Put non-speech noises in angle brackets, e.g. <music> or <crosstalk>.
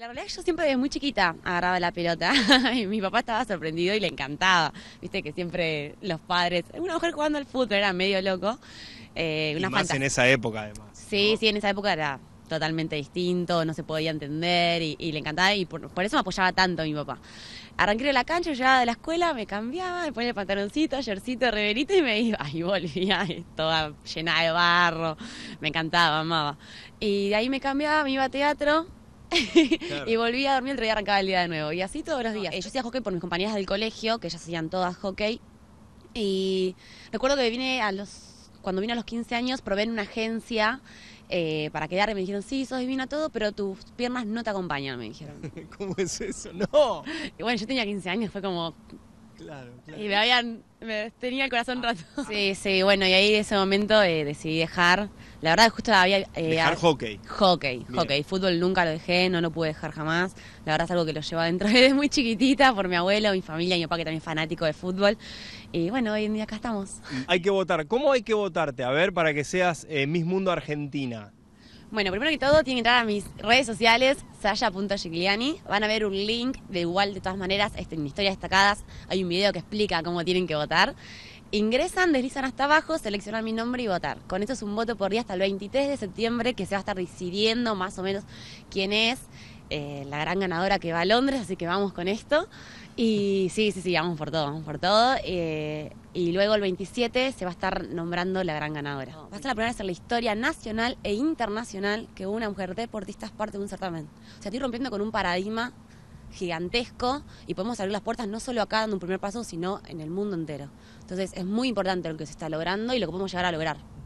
La realidad es que yo siempre desde muy chiquita agarraba la pelota <laughs> y mi papá estaba sorprendido y le encantaba. Viste que siempre los padres, una mujer jugando al fútbol era medio loco. Eh, más en esa época además. Sí, sí, en esa época era totalmente distinto, no se podía entender y, le encantaba y por, eso me apoyaba tanto mi papá. Arranqué de la cancha, llegaba de la escuela, me cambiaba, me ponía el pantaloncito, yercito, reverito y me iba. <laughs> Y volvía toda llena de barro, me encantaba, amaba. Y de ahí me cambiaba, me iba a teatro <laughs> y volví a dormir, el arrancaba el día de nuevo. Y así todos los días. Yo hacía hockey por mis compañeras del colegio, que ellas hacían todas hockey. Y recuerdo que vine a los. Cuando vine a los 15 años, probé en una agencia eh, para para y Me dijeron, sí, sos divina todo, pero tus piernas no te acompañan, me dijeron. <laughs> ¿Cómo es eso? ¡No! <laughs> Y bueno, yo tenía 15 años, fue como, Claro, claro. Y me habían, me tenía el corazón rato <laughs> Sí, sí, bueno, y ahí de ese momento eh, decidí dejar. La verdad, justo había... Eh, dejar hockey. Hockey, hockey. Fútbol nunca lo dejé, no lo pude dejar jamás. La verdad es algo que lo llevo adentro <laughs> desde muy chiquitita por mi abuelo, mi familia, mi papá que también es fanático de fútbol. Y bueno, hoy en día acá estamos. Hay que votar. ¿Cómo hay que votarte? A ver, para que seas eh, Miss Mundo Argentina. Bueno, primero que todo, tienen que entrar a mis redes sociales, saya.gigliani. Van a ver un link, de igual, de todas maneras, este, en historias destacadas hay un video que explica cómo tienen que votar. Ingresan, deslizan hasta abajo, seleccionan mi nombre y votar. Con esto es un voto por día hasta el 23 de septiembre que se va a estar decidiendo más o menos quién es. Eh, la gran ganadora que va a Londres, así que vamos con esto. Y sí, sí, sí, vamos por todo, vamos por todo. Eh, y luego el 27 se va a estar nombrando la gran ganadora. Va a ser la primera vez en la historia nacional e internacional que una mujer deportista es parte de un certamen. O sea, estoy rompiendo con un paradigma gigantesco y podemos abrir las puertas no solo acá dando un primer paso, sino en el mundo entero. Entonces es muy importante lo que se está logrando y lo que podemos llegar a lograr.